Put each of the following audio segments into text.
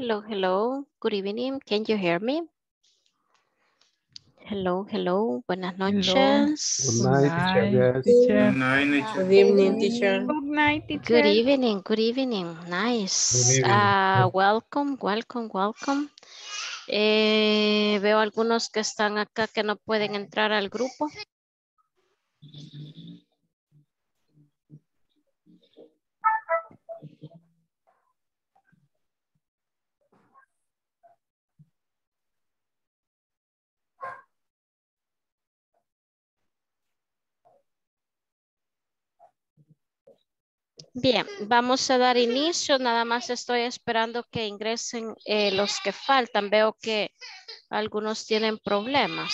Hello, hello. Good evening. Can you hear me? Hello, hello. Buenas noches. Good evening, Good evening. Nice. Ah, welcome, welcome, welcome. Eh, veo algunos que están acá que no pueden entrar al grupo. Bien, vamos a dar inicio. Nada más estoy esperando que ingresen los que faltan. Veo que algunos tienen problemas.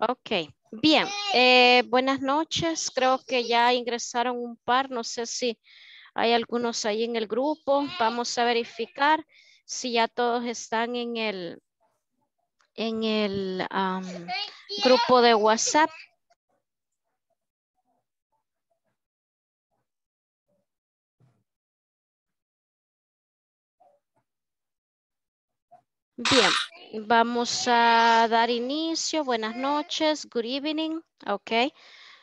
Ok, bien. Eh, buenas noches. Creo que ya ingresaron un par. No sé si hay algunos ahí en el grupo. Vamos a verificar si ya todos están en el, en el grupo de WhatsApp. Bien, vamos a dar inicio. Buenas noches, good evening. Ok,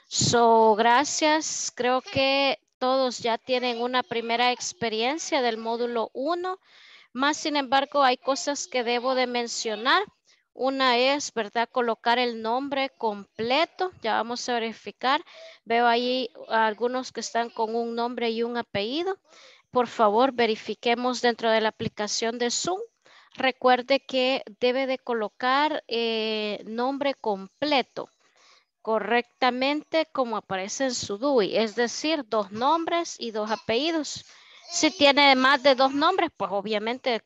so gracias. Creo que todos ya tienen una primera experiencia del módulo 1. Más sin embargo, hay cosas que debo de mencionar. Una es, ¿verdad? Colocar el nombre completo. Ya vamos a verificar. Veo ahí algunos que están con un nombre y un apellido. Por favor, verifiquemos dentro de la aplicación de Zoom Recuerde que debe de colocar eh, nombre completo correctamente como aparece en su DUI, es decir, dos nombres y dos apellidos. Si tiene más de dos nombres, pues obviamente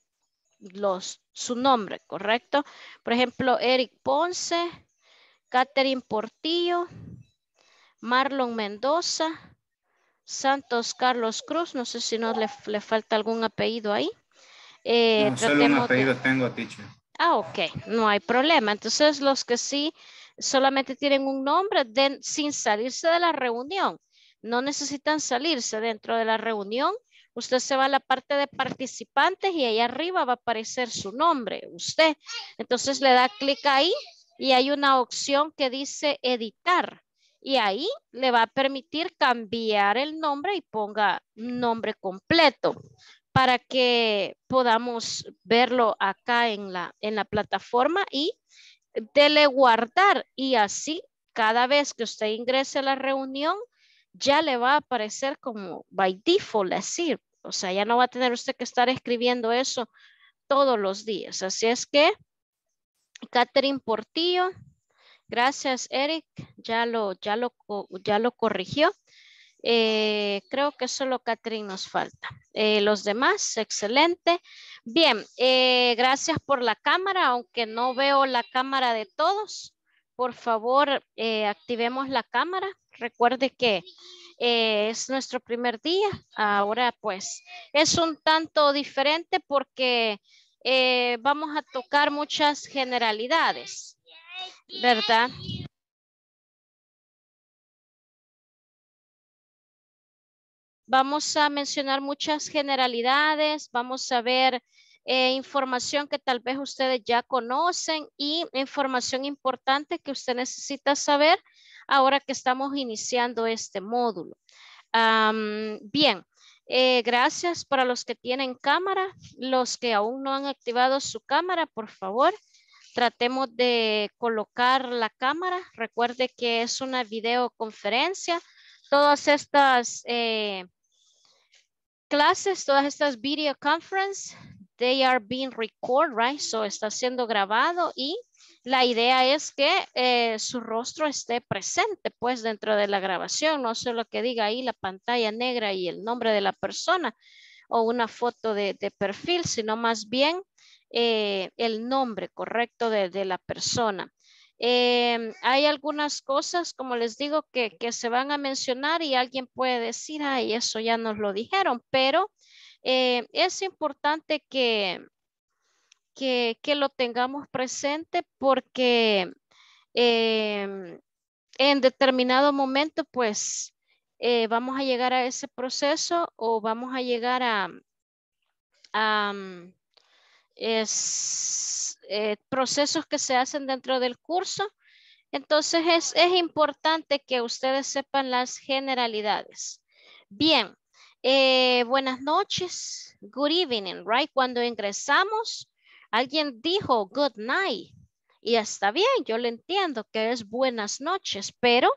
los, su nombre, ¿correcto? Por ejemplo, Eric Ponce, Catherine Portillo, Marlon Mendoza, Santos Carlos Cruz, no sé si no le falta algún apellido ahí. Eh, no, solo un apellido tengo, teacher. Ah, ok, no hay problema. Entonces, los que sí solamente tienen un nombre sin salirse de la reunión, no necesitan salirse dentro de la reunión. Usted se va a la parte de participantes y ahí arriba va a aparecer su nombre, usted. Entonces le da clic ahí y hay una opción que dice editar. Y ahí le va a permitir cambiar el nombre y ponga nombre completo para que podamos verlo acá en la, en la plataforma y dele guardar y así cada vez que usted ingrese a la reunión ya le va a aparecer como by default así, o sea, ya no va a tener usted que estar escribiendo eso todos los días. Así es que, Catherine Portillo, gracias Eric, ya lo, ya lo, ya lo corrigió. Eh, creo que solo Catherine nos falta. Eh, los demás, excelente. Bien, eh, gracias por la cámara, aunque no veo la cámara de todos. Por favor, activemos la cámara. Recuerde que es nuestro primer día. Ahora pues es un tanto diferente porque vamos a tocar muchas generalidades, ¿verdad? Vamos a mencionar muchas generalidades, vamos a ver eh, información que tal vez ustedes ya conocen y información importante que usted necesita saber ahora que estamos iniciando este módulo. bien, eh, gracias para los que tienen cámara, los que aún no han activado su cámara, por favor. Tratemos de colocar la cámara. Recuerde que es una videoconferencia todas estas eh, clases, todas estas video conference, they are being recorded, right? So está siendo grabado y la idea es que eh, su rostro esté presente pues dentro de la grabación, no solo que diga ahí la pantalla negra y el nombre de la persona o una foto de, perfil, sino más bien eh, el nombre correcto de la persona. Em, hay algunas cosas, como les digo, que, se van a mencionar y alguien puede decir, ay, eso ya nos lo dijeron, pero eh, es importante que, que, lo tengamos presente porque em, en determinado momento, pues, eh, vamos a llegar a ese proceso o vamos a llegar a es, eh, procesos que se hacen dentro del curso. Entonces es, es importante que ustedes sepan las generalidades. Bien, eh, buenas noches, good evening, right? Cuando ingresamos, alguien dijo good night. Y está bien, yo le entiendo que es buenas noches, pero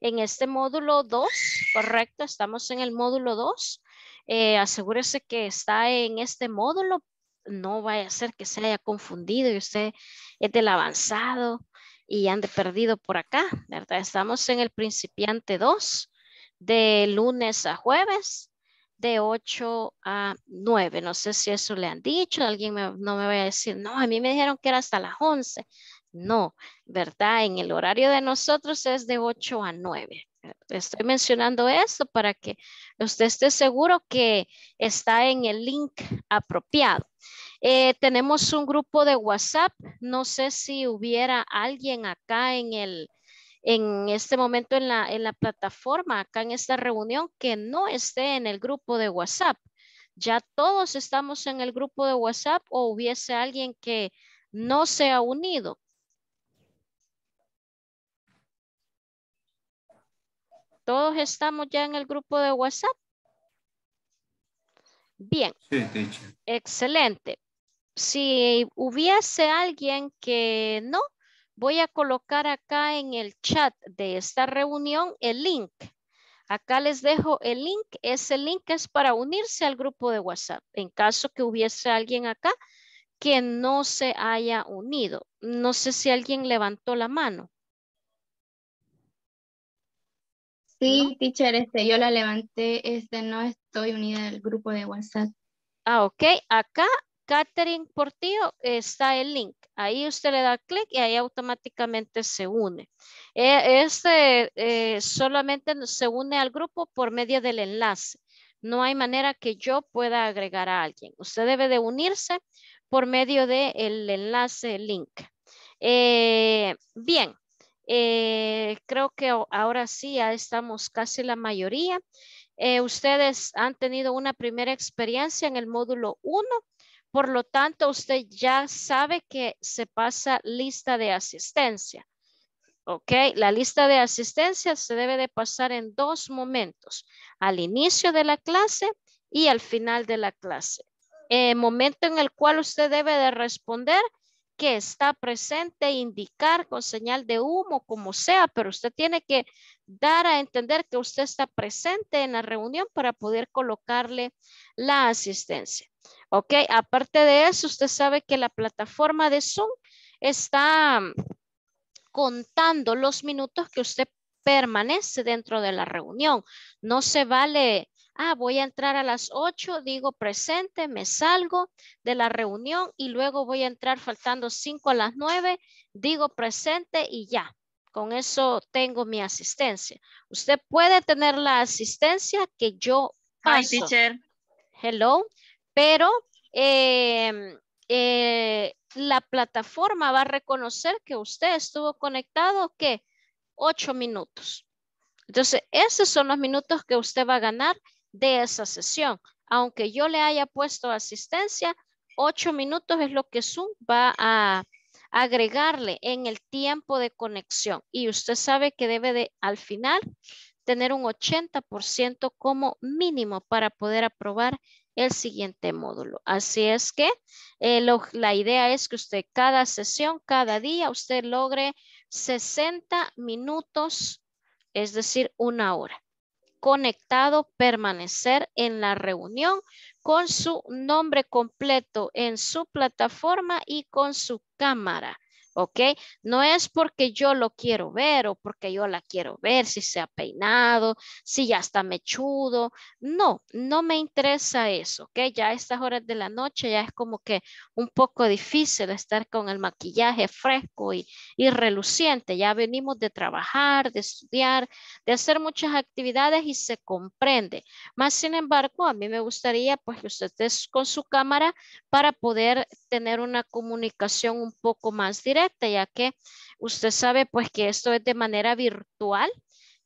en este módulo 2, correcto, estamos en el módulo 2. Eh, asegúrese que está en este módulo no vaya a ser que se haya confundido y usted es del avanzado y ande perdido por acá, ¿verdad? Estamos en el principiante 2, de lunes a jueves, de 8 a 9. No sé si eso le han dicho, alguien no me vaya a decir, no, a mí me dijeron que era hasta las 11. No, ¿verdad? En el horario de nosotros es de 8 a 9. Estoy mencionando esto para que usted esté seguro que está en el link apropiado. Eh, tenemos un grupo de WhatsApp. No sé si hubiera alguien acá en el en este momento en la plataforma, acá en esta reunión, que no esté en el grupo de WhatsApp. Ya todos estamos en el grupo de WhatsApp o hubiese alguien que no se ha unido. ¿Todos estamos ya en el grupo de WhatsApp? Bien. Excelente. Si hubiese alguien que no, voy a colocar acá en el chat de esta reunión el link. Acá les dejo el link. Ese link es para unirse al grupo de WhatsApp. En caso que hubiese alguien acá que no se haya unido. No sé si alguien levantó la mano. Sí, teacher, este, yo la levanté, este, no estoy unida al grupo de WhatsApp. Ah, ok. Acá, Catherine Portillo, está el link. Ahí usted le da clic y ahí automáticamente se une. Eh, este eh, solamente se une al grupo por medio del enlace. No hay manera que yo pueda agregar a alguien. Usted debe de unirse por medio del enlace link. Eh, bien, eh, creo que ahora sí, ya estamos casi la mayoría. Eh, ustedes han tenido una primera experiencia en el módulo 1, por lo tanto, usted ya sabe que se pasa lista de asistencia. ¿Ok? La lista de asistencia se debe de pasar en dos momentos, al inicio de la clase y al final de la clase. Eh, momento en el cual usted debe de responder que está presente, indicar con señal de humo, como sea, pero usted tiene que dar a entender que usted está presente en la reunión para poder colocarle la asistencia. Ok, aparte de eso, usted sabe que la plataforma de Zoom está mm, contando los minutos que usted permanece dentro de la reunión. No se vale ah, voy a entrar a las 8, digo presente, me salgo de la reunión y luego voy a entrar faltando 5 a las 9, digo presente y ya. Con eso tengo mi asistencia. Usted puede tener la asistencia que yo paso. teacher. Hello. Pero em, eh, la plataforma va a reconocer que usted estuvo conectado, que 8 minutos. Entonces, esos son los minutos que usted va a ganar de esa sesión. Aunque yo le haya puesto asistencia, ocho minutos es lo que Zoom va a agregarle en el tiempo de conexión. Y usted sabe que debe de, al final, tener un 80% como mínimo para poder aprobar el siguiente módulo. Así es que eh, la idea es que usted cada sesión, cada día, usted logre 60 minutos, es decir, una hora conectado permanecer en la reunión con su nombre completo en su plataforma y con su cámara. ¿ok? No es porque yo lo quiero ver o porque yo la quiero ver, si se ha peinado, si ya está mechudo. No, no me interesa eso, ¿ok? Ya a estas horas de la noche ya es como que un poco difícil estar con el maquillaje fresco y, y reluciente. Ya venimos de trabajar, de estudiar, de hacer muchas actividades y se comprende. Más sin embargo, a mí me gustaría pues que usted esté con su cámara para poder tener una comunicación un poco más directa ya que usted sabe pues que esto es de manera virtual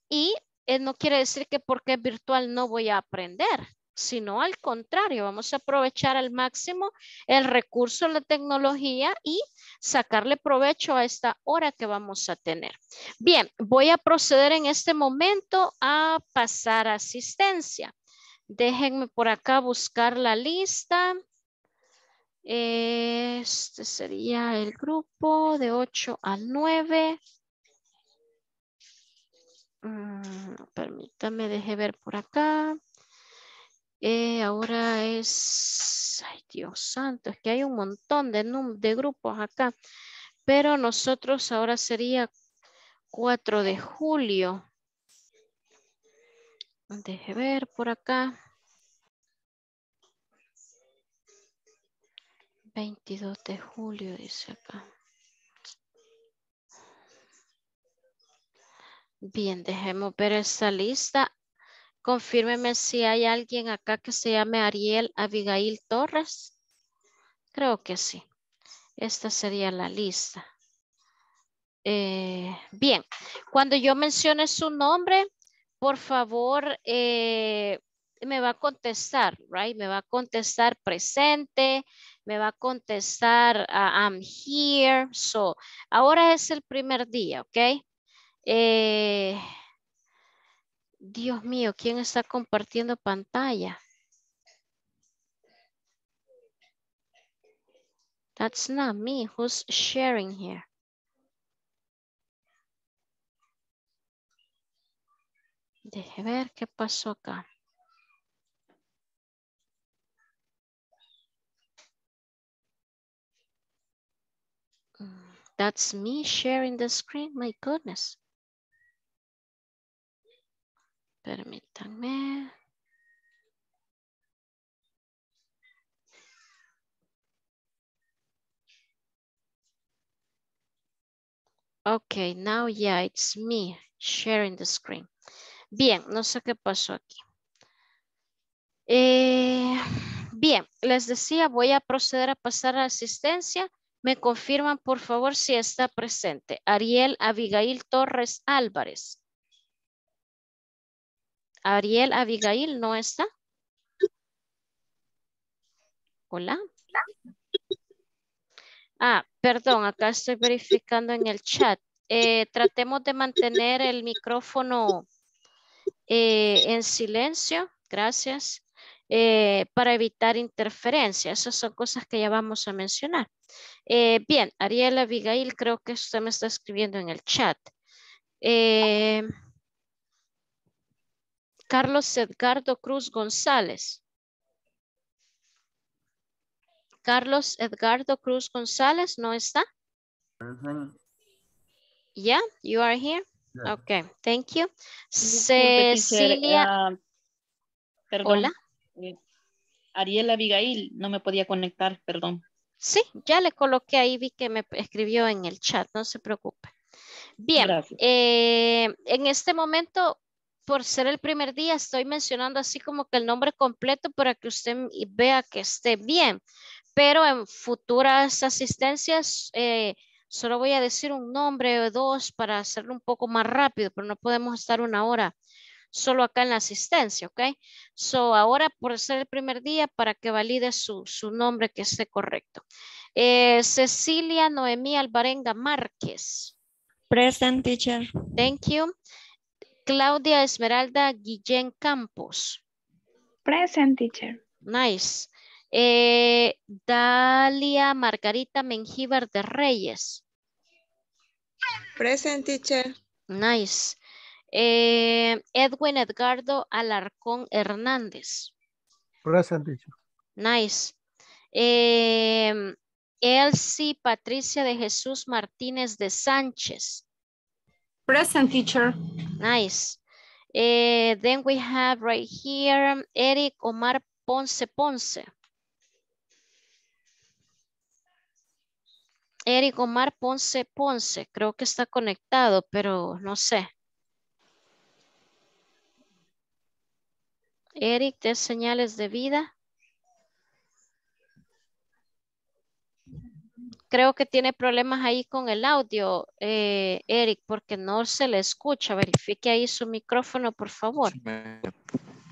y eh, no quiere decir que porque es virtual no voy a aprender, sino al contrario, vamos a aprovechar al máximo el recurso, la tecnología y sacarle provecho a esta hora que vamos a tener. Bien, voy a proceder en este momento a pasar asistencia. Déjenme por acá buscar la lista. Este sería el grupo de 8 a 9. Mm, permítame, deje ver por acá. Eh, ahora es, ay Dios santo, es que hay un montón de, de grupos acá. Pero nosotros ahora sería 4 de julio. Deje ver por acá. 22 de julio, dice acá. Bien, dejemos ver esta lista. Confírmeme si hay alguien acá que se llame Ariel Abigail Torres. Creo que sí. Esta sería la lista. Eh, bien, cuando yo mencione su nombre, por favor, eh, me va a contestar, right? Me va a contestar presente, me va a contestar ah, I'm here. So, ahora es el primer día, ¿ok? Eh, Dios mío, ¿quién está compartiendo pantalla? That's not me. Who's sharing here? Deje ver qué pasó acá. That's me sharing the screen, my goodness. Permítanme. Okay, now yeah, it's me sharing the screen. Bien, no sé qué pasó aquí. Eh, bien, les decía, voy a proceder a pasar a asistencia. Me confirman, por favor, si está presente. Ariel Abigail Torres Álvarez. Ariel Abigail, ¿no está? Hola. Ah, perdón, acá estoy verificando en el chat. Eh, tratemos de mantener el micrófono eh, en silencio. Gracias. Eh, para evitar interferencias. Esas son cosas que ya vamos a mencionar. Eh, bien, Ariela Abigail, creo que usted me está escribiendo en el chat. Eh, Carlos Edgardo Cruz González. Carlos Edgardo Cruz González, ¿no está? Ya, you are here. thank you. Cecilia. Ah, Hola. Eh, Ariel Abigail, no me podía conectar, perdón. Sí, ya le coloqué ahí, vi que me escribió en el chat, no se preocupe. Bien, eh, en este momento, por ser el primer día, estoy mencionando así como que el nombre completo para que usted vea que esté bien, pero en futuras asistencias eh, solo voy a decir un nombre o dos para hacerlo un poco más rápido, pero no podemos estar una hora solo acá en la asistencia, ¿ok? So, ahora por ser el primer día para que valide su, nombre que esté correcto. Eh, Cecilia Noemí Alvarenga Márquez. Present, teacher. Thank you. Claudia Esmeralda Guillén Campos. Present, teacher. Nice. Eh, Dalia Margarita Mengíbar de Reyes. Present, teacher. Nice. Eh, Edwin Edgardo Alarcón Hernández. Present, teacher. Nice. Eh, Elsie Patricia de Jesús Martínez de Sánchez. Present, teacher. Nice. Eh, then we have right here, Eric Omar Ponce Ponce. Eric Omar Ponce Ponce, creo que está conectado, pero no sé. Eric, de señales de vida. Creo que tiene problemas ahí con el audio, eh, Eric, porque no se le escucha. Verifique ahí su micrófono, por favor.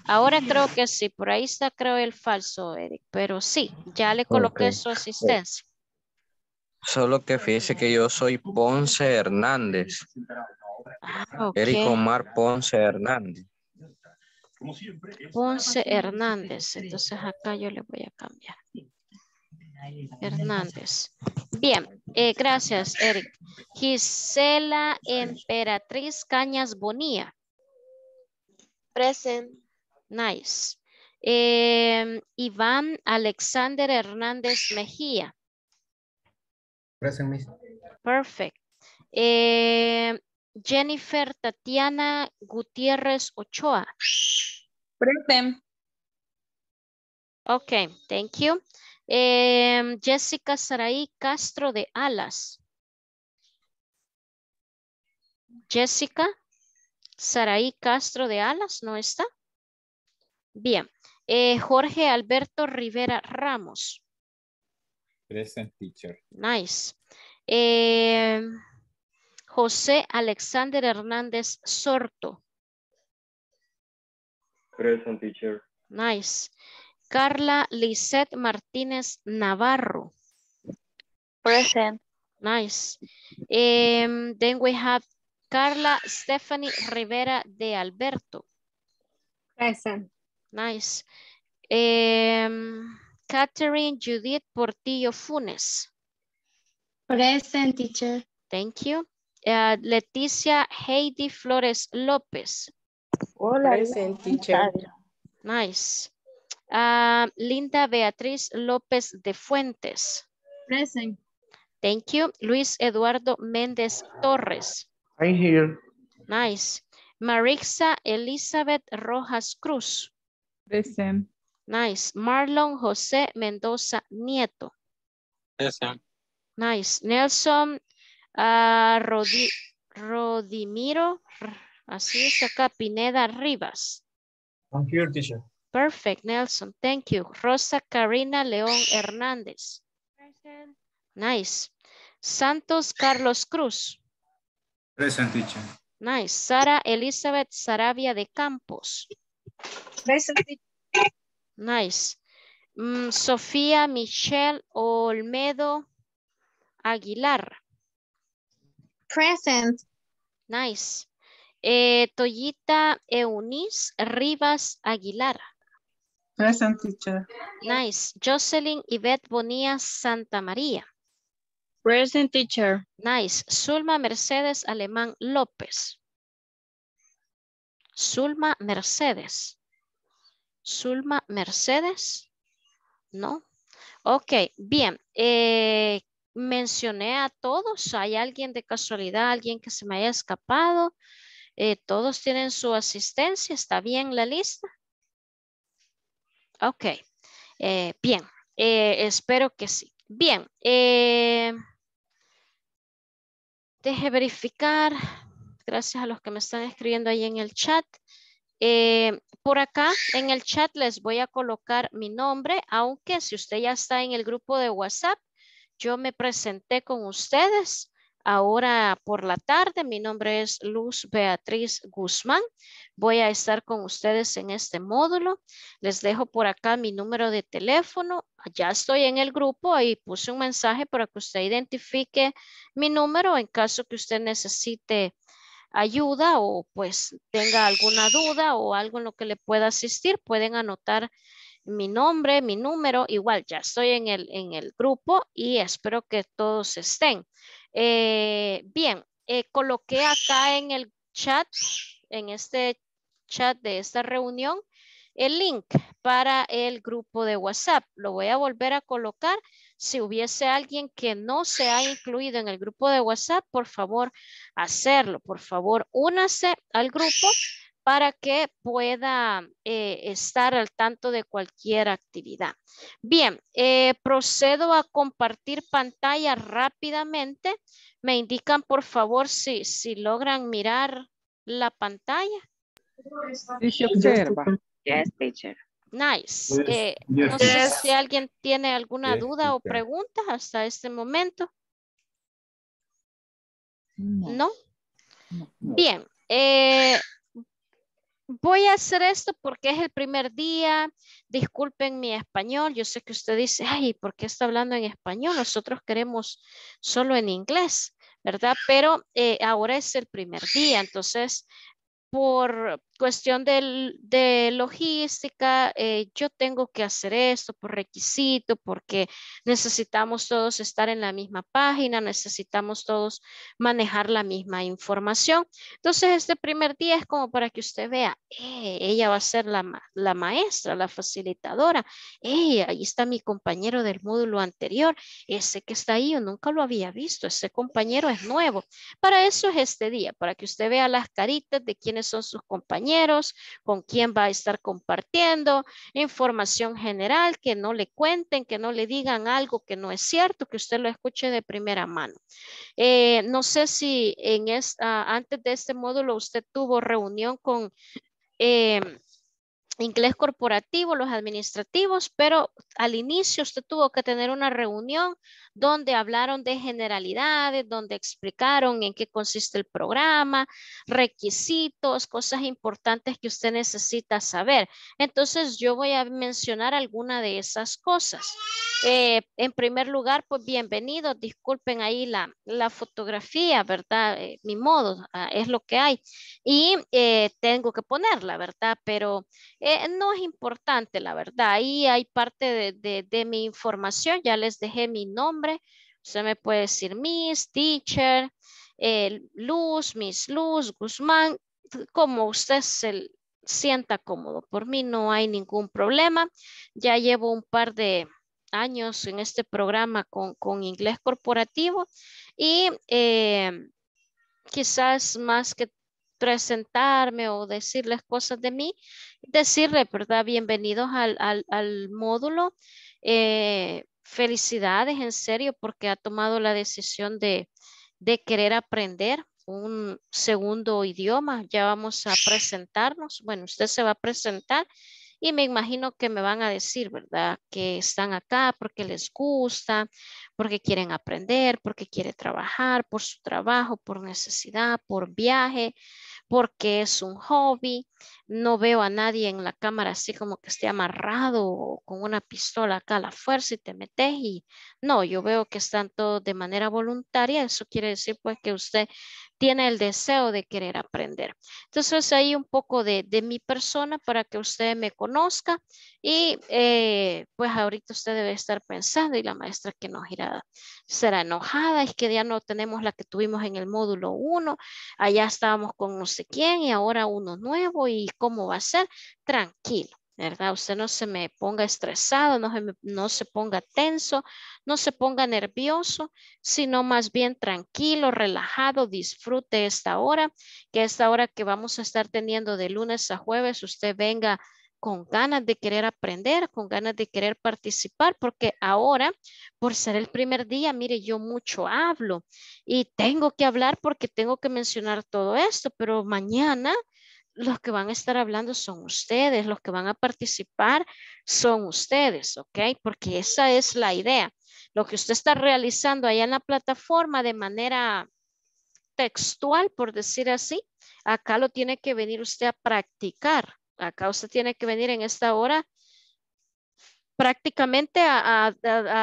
Ahora creo que sí, por ahí está creo el falso, Eric, pero sí, ya le coloqué su asistencia. Solo que fíjese que yo soy Ponce Hernández. Ah, Eric Omar Ponce Hernández. Ponce Hernández. Entonces acá yo le voy a cambiar. Hernández. Bien, eh, gracias, Eric. Gisela Emperatriz Cañas Bonía. Present. Nice. Em, Iván Alexander Hernández Mejía. Present, Perfect. Em, Jennifer Tatiana Gutiérrez Ochoa. Present. Ok, thank you. Em, Jessica Saraí Castro de Alas. Jessica Saraí Castro de Alas, ¿no está? Bien. Eh, Jorge Alberto Rivera Ramos. Present teacher. Nice. Em, José Alexander Hernández Sorto. Present teacher. Nice. Carla Lisette Martínez Navarro. Present. Nice. Em, then we have Carla Stephanie Rivera de Alberto. Present. Nice. Em, Catherine Judith Portillo Funes. Present, teacher. Thank you. Eh, Leticia Heidi Flores López. Hola. Nice. Ah, Linda Beatriz López de Fuentes. Present. Thank you. Luis Eduardo Méndez Torres. I'm here. Nice. Marixa Elizabeth Rojas Cruz. Present. Nice. Marlon José Mendoza Nieto. Present. Nice. Nelson Ah, Rodimiro, así es acá, Pineda Rivas. Thank you, teacher. Perfect, Nelson, thank you. Rosa Karina León Hernández. Present. Nice. Santos Carlos Cruz. Present, teacher. Nice. Sara Elizabeth Sarabia de Campos. Present, Nice. Mm, Sofía Michelle Olmedo Aguilar. Present. Nice. Eh, Toyita Eunice Rivas Aguilar. Present teacher. Nice. Jocelyn Yvette Bonilla Santa María. Present teacher. Nice. Zulma Mercedes Alemán López. Zulma Mercedes. Zulma Mercedes. No. Ok, bien. Eh, mencioné a todos. ¿Hay alguien de casualidad, alguien que se me haya escapado? Eh, todos tienen su asistencia. ¿Está bien la lista? Ok. Eh, bien. Eh, espero que sí. Bien. deje verificar. Gracias a los que me están escribiendo ahí en el chat. por acá en el chat les voy a colocar mi nombre, aunque si usted ya está en el grupo de WhatsApp, yo me presenté con ustedes ahora por la tarde. Mi nombre es Luz Beatriz Guzmán. Voy a estar con ustedes en este módulo. Les dejo por acá mi número de teléfono. Ya estoy en el grupo. y puse un mensaje para que usted identifique mi número en caso que usted necesite ayuda o pues tenga alguna duda o algo en lo que le pueda asistir. Pueden anotar mi nombre, mi número, igual ya estoy en el, en el grupo y espero que todos estén. Eh, bien, eh, coloqué acá en el chat, en este chat de esta reunión, el link para el grupo de WhatsApp. Lo voy a volver a colocar. Si hubiese alguien que no se ha incluido en el grupo de WhatsApp, por favor, hacerlo. Por favor, únase al grupo para que pueda eh, estar al tanto de cualquier actividad. Bien, eh, procedo a compartir pantalla rápidamente. Me indican, por favor, si, logran mirar la pantalla. Yes, teacher. Nice. Pues, eh, no sé si alguien tiene alguna duda o pregunta hasta este momento. ¿No? Bien voy a hacer esto porque es el primer día, disculpen mi español, yo sé que usted dice, ay, ¿por qué está hablando en español? Nosotros queremos solo en inglés, ¿verdad? Pero eh, ahora es el primer día, entonces por cuestión de, de logística, eh, yo tengo que hacer esto por requisito, porque necesitamos todos estar en la misma página, necesitamos todos manejar la misma información. Entonces, este primer día es como para que usted vea, eh, ella va a ser la, la maestra, la facilitadora, eh, ahí está mi compañero del módulo anterior, ese que está ahí, yo nunca lo había visto, ese compañero es nuevo. Para eso es este día, para que usted vea las caritas de quien son sus compañeros, con quién va a estar compartiendo, información general, que no le cuenten, que no le digan algo que no es cierto, que usted lo escuche de primera mano. Eh, no sé si en esta, ah, antes de este módulo usted tuvo reunión con... Eh, inglés corporativo, los administrativos, pero al inicio usted tuvo que tener una reunión donde hablaron de generalidades, donde explicaron en qué consiste el programa, requisitos, cosas importantes que usted necesita saber. Entonces yo voy a mencionar alguna de esas cosas. Eh, en primer lugar, pues bienvenido, disculpen ahí la, la fotografía, ¿verdad? Eh, mi modo, ah, es lo que hay. Y eh, tengo que ponerla, ¿verdad? Pero eh, no es importante, la verdad. Ahí hay parte de, mi información. Ya les dejé mi nombre. Usted me puede decir Miss, Teacher, eh, Luz, Miss Luz, Guzmán, como usted se sienta cómodo. Por mí no hay ningún problema. Ya llevo un par de años en este programa con, inglés corporativo y eh, quizás más que presentarme o decirles cosas de mí, decirle ¿verdad? Bienvenidos al, al, módulo. Eh, felicidades, en serio, porque ha tomado la decisión de, de querer aprender un segundo idioma. Ya vamos a presentarnos. Bueno, usted se va a presentar y me imagino que me van a decir, ¿verdad? Que están acá porque les gusta, porque quieren aprender, porque quieren trabajar, por su trabajo, por necesidad, por viaje, porque es un hobby. No veo a nadie en la cámara así como que esté amarrado con una pistola acá a la fuerza y te metes y no, yo veo que están todos de manera voluntaria. Eso quiere decir pues que usted tiene el deseo de querer aprender. Entonces ahí un poco de, mi persona para que usted me conozca y eh, pues ahorita usted debe estar pensando y la maestra que nos irá será enojada, es que ya no tenemos la que tuvimos en el módulo 1, allá estábamos con no sé quién y ahora uno nuevo y cómo va a ser, tranquilo. ¿verdad? Usted no se me ponga estresado, no se, no se ponga tenso, no se ponga nervioso, sino más bien tranquilo, relajado, disfrute esta hora, que esta hora que vamos a estar teniendo de lunes a jueves, usted venga con ganas de querer aprender, con ganas de querer participar, porque ahora, por ser el primer día, mire, yo mucho hablo y tengo que hablar porque tengo que mencionar todo esto, pero mañana los que van a estar hablando son ustedes, los que van a participar son ustedes, ¿ok? Porque esa es la idea. Lo que usted está realizando allá en la plataforma de manera textual, por decir así, acá lo tiene que venir usted a practicar. Acá usted tiene que venir en esta hora prácticamente a,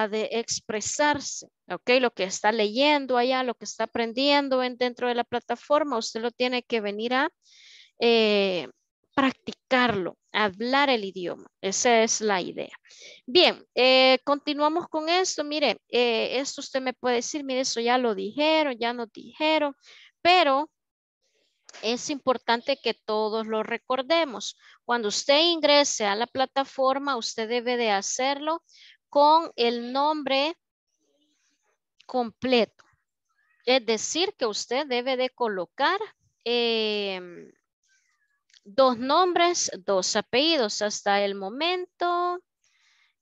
de expresarse, ¿ok? Lo que está leyendo allá, lo que está aprendiendo en, dentro de la plataforma, usted lo tiene que venir a eh, practicarlo, hablar el idioma. Esa es la idea. Bien, eh, continuamos con esto. Mire, eh, esto usted me puede decir, mire, eso ya lo dijeron, ya nos dijeron, pero es importante que todos lo recordemos. Cuando usted ingrese a la plataforma, usted debe de hacerlo con el nombre completo. Es decir, que usted debe de colocar em, dos nombres, dos apellidos hasta el momento.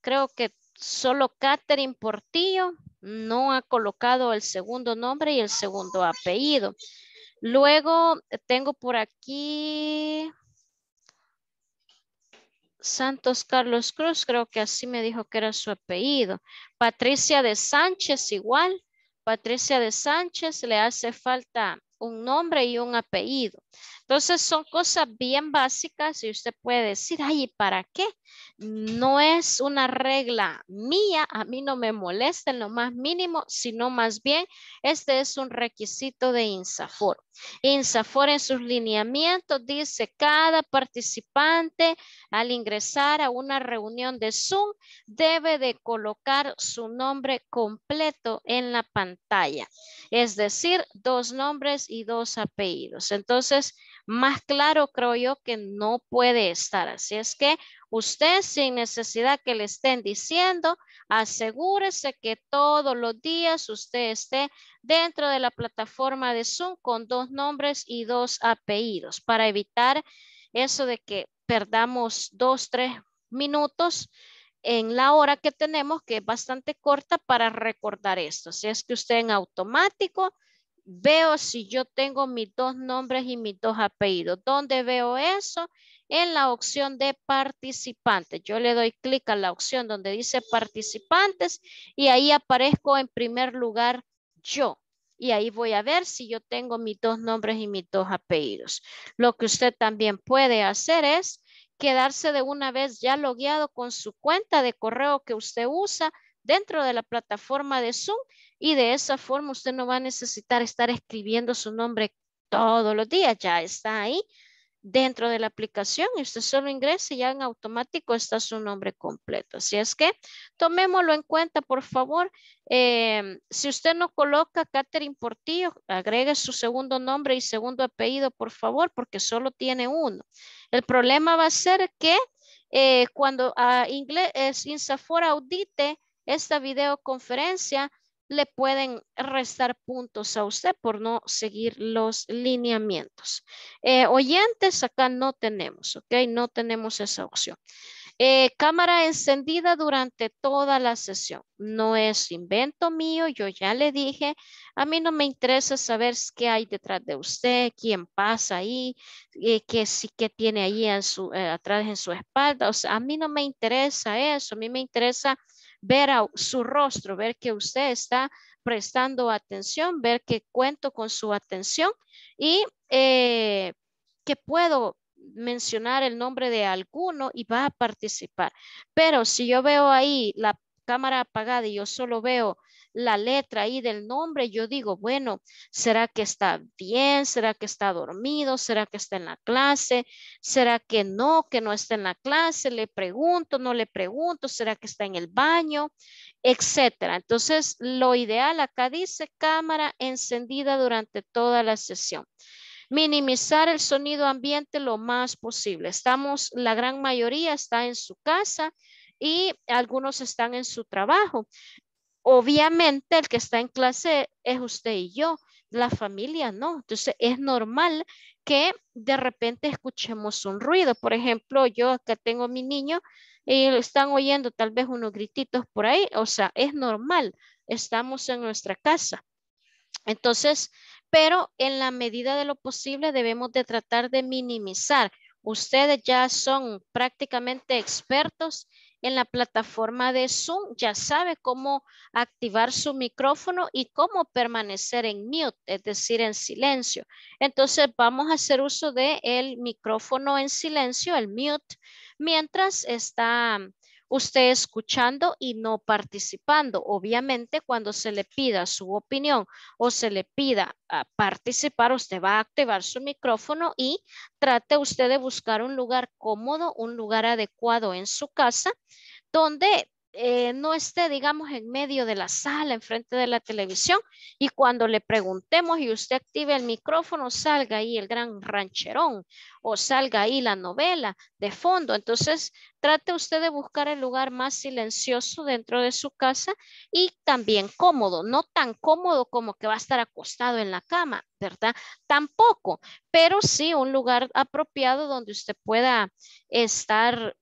Creo que solo Catherine Portillo no ha colocado el segundo nombre y el segundo apellido. Luego tengo por aquí Santos Carlos Cruz, creo que así me dijo que era su apellido. Patricia de Sánchez igual. Patricia de Sánchez le hace falta un nombre y un apellido. Entonces son cosas bien básicas y usted puede decir, ay, ¿y para qué? No es una regla mía, a mí no me molesta en lo más mínimo, sino más bien este es un requisito de INSAFOR. INSAFOR en sus lineamientos dice, cada participante al ingresar a una reunión de Zoom debe de colocar su nombre completo en la pantalla, es decir, dos nombres y dos apellidos. Entonces, más claro creo yo que no puede estar. Así es que usted sin necesidad que le estén diciendo, asegúrese que todos los días usted esté dentro de la plataforma de Zoom con dos nombres y dos apellidos para evitar eso de que perdamos dos, tres minutos en la hora que tenemos, que es bastante corta para recordar esto. Así es que usted en automático Veo si yo tengo mis dos nombres y mis dos apellidos. ¿Dónde veo eso? En la opción de participantes. Yo le doy clic a la opción donde dice participantes y ahí aparezco en primer lugar yo. Y ahí voy a ver si yo tengo mis dos nombres y mis dos apellidos. Lo que usted también puede hacer es quedarse de una vez ya logueado con su cuenta de correo que usted usa dentro de la plataforma de Zoom y de esa forma usted no va a necesitar estar escribiendo su nombre todos los días, ya está ahí dentro de la aplicación y usted solo ingresa y ya en automático está su nombre completo. Así es que tomémoslo en cuenta, por favor. Em, si usted no coloca Katherine Portillo, agregue su segundo nombre y segundo apellido, por favor, porque solo tiene uno. El problema va a ser que eh, cuando ah, a audite esta videoconferencia, le pueden restar puntos a usted por no seguir los lineamientos. Eh, oyentes, acá no tenemos, ¿ok? No tenemos esa opción. Eh, cámara encendida durante toda la sesión. No es invento mío, yo ya le dije, a mí no me interesa saber qué hay detrás de usted, quién pasa ahí, eh, qué, sí, qué tiene ahí en su, atrás en su espalda. O sea, a mí no me interesa eso, a mí me interesa ver su rostro, ver que usted está prestando atención, ver que cuento con su atención y eh, que puedo mencionar el nombre de alguno y va a participar. Pero si yo veo ahí la cámara apagada y yo solo veo la letra y del nombre, yo digo, bueno, ¿será que está bien? ¿Será que está dormido? ¿Será que está en la clase? ¿Será que no, que no está en la clase? Le pregunto, no le pregunto, ¿será que está en el baño? Etcétera. Entonces, lo ideal acá dice cámara encendida durante toda la sesión minimizar el sonido ambiente lo más posible. Estamos, la gran mayoría está en su casa y algunos están en su trabajo. Obviamente el que está en clase es usted y yo, la familia no. Entonces es normal que de repente escuchemos un ruido. Por ejemplo, yo acá tengo a mi niño y lo están oyendo tal vez unos grititos por ahí. O sea, es normal, estamos en nuestra casa. Entonces, pero en la medida de lo posible debemos de tratar de minimizar. Ustedes ya son prácticamente expertos en la plataforma de Zoom ya sabe cómo activar su micrófono y cómo permanecer en mute, es decir, en silencio. Entonces vamos a hacer uso del el micrófono en silencio, el mute, mientras está usted escuchando y no participando. Obviamente, cuando se le pida su opinión o se le pida ah, participar, usted va a activar su micrófono y trate usted de buscar un lugar cómodo, un lugar adecuado en su casa donde eh, no esté, digamos, en medio de la sala, enfrente de la televisión, y cuando le preguntemos y usted active el micrófono, salga ahí el gran rancherón o salga ahí la novela de fondo. Entonces, trate usted de buscar el lugar más silencioso dentro de su casa y también cómodo, no tan cómodo como que va a estar acostado en la cama, ¿verdad? Tampoco, pero sí un lugar apropiado donde usted pueda estar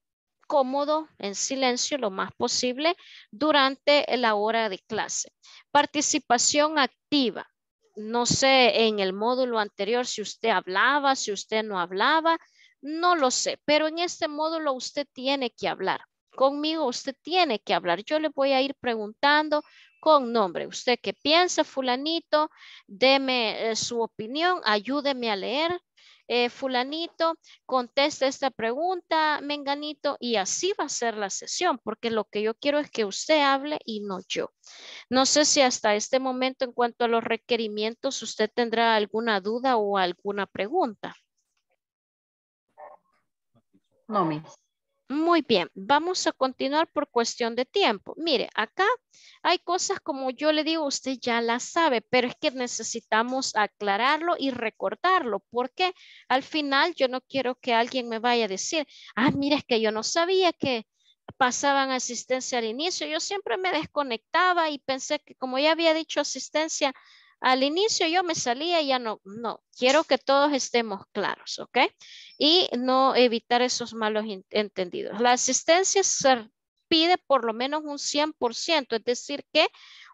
cómodo, en silencio lo más posible durante la hora de clase. Participación activa. No sé en el módulo anterior si usted hablaba, si usted no hablaba, no lo sé, pero en este módulo usted tiene que hablar. Conmigo usted tiene que hablar. Yo le voy a ir preguntando con nombre. ¿Usted qué piensa, fulanito? Deme eh, su opinión, ayúdeme a leer eh, fulanito, conteste esta pregunta, menganito, y así va a ser la sesión, porque lo que yo quiero es que usted hable y no yo. No sé si hasta este momento en cuanto a los requerimientos usted tendrá alguna duda o alguna pregunta. No, muy bien, vamos a continuar por cuestión de tiempo. Mire, acá hay cosas como yo le digo, usted ya las sabe, pero es que necesitamos aclararlo y recordarlo, porque al final yo no quiero que alguien me vaya a decir, ah, mire, es que yo no sabía que pasaban asistencia al inicio. Yo siempre me desconectaba y pensé que como ya había dicho asistencia, al inicio yo me salía, ya no, no, quiero que todos estemos claros, ¿ok? Y no evitar esos malos entendidos. La asistencia se pide por lo menos un 100%, es decir, que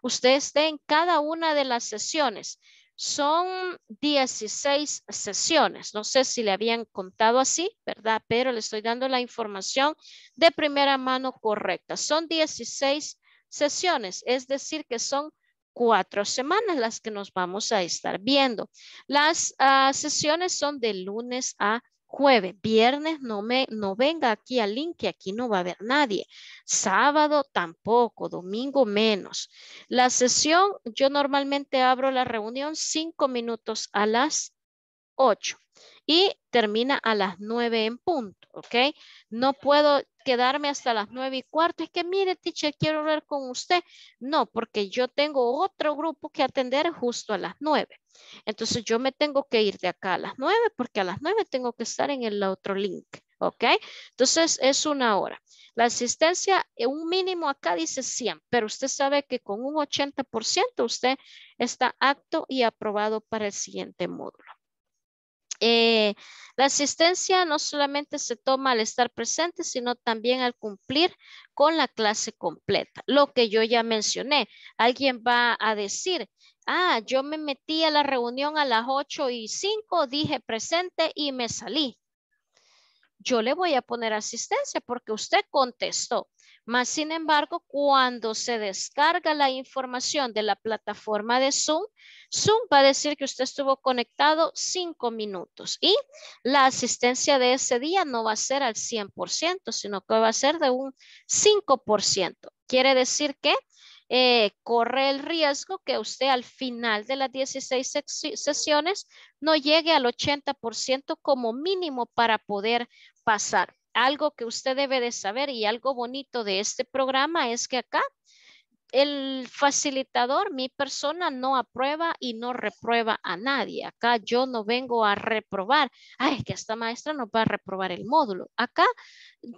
usted esté en cada una de las sesiones. Son 16 sesiones, no sé si le habían contado así, ¿verdad? Pero le estoy dando la información de primera mano correcta. Son 16 sesiones, es decir, que son cuatro semanas las que nos vamos a estar viendo. Las ah, sesiones son de lunes a jueves, viernes no, me, no venga aquí al link aquí no va a haber nadie, sábado tampoco, domingo menos. La sesión, yo normalmente abro la reunión cinco minutos a las ocho y termina a las nueve en punto, ¿ok? No puedo quedarme hasta las nueve y cuarto. Es que mire, teacher, quiero hablar con usted. No, porque yo tengo otro grupo que atender justo a las nueve. Entonces yo me tengo que ir de acá a las nueve porque a las nueve tengo que estar en el otro link. ¿Ok? Entonces es una hora. La asistencia, eh, un mínimo acá dice 100, pero usted sabe que con un 80% usted está apto y aprobado para el siguiente módulo. Eh, la asistencia no solamente se toma al estar presente, sino también al cumplir con la clase completa. Lo que yo ya mencioné, alguien va a decir, ah, yo me metí a la reunión a las 8 y 5, dije presente y me salí. Yo le voy a poner asistencia porque usted contestó. Más sin embargo, cuando se descarga la información de la plataforma de Zoom, Zoom va a decir que usted estuvo conectado cinco minutos y la asistencia de ese día no va a ser al 100%, sino que va a ser de un 5%. Quiere decir que eh, corre el riesgo que usted al final de las 16 sesiones no llegue al 80% como mínimo para poder pasar algo que usted debe de saber y algo bonito de este programa es que acá el facilitador, mi persona, no aprueba y no reprueba a nadie. Acá yo no vengo a reprobar. Ay, que esta maestra no va a reprobar el módulo. Acá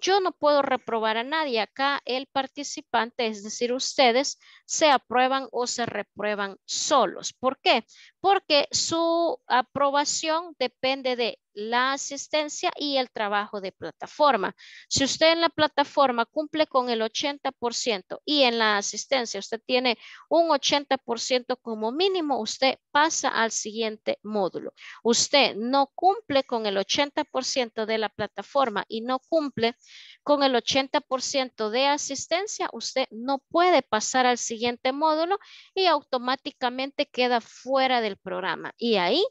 yo no puedo reprobar a nadie. Acá el participante, es decir, ustedes, se aprueban o se reprueban solos. ¿Por qué? Porque su aprobación depende de la asistencia y el trabajo de plataforma. Si usted en la plataforma cumple con el 80% y en la asistencia usted tiene un 80% como mínimo, usted pasa al siguiente módulo. Usted no cumple con el 80% de la plataforma y no cumple con el 80% de asistencia, usted no puede pasar al siguiente módulo y automáticamente queda fuera del programa. Y ahí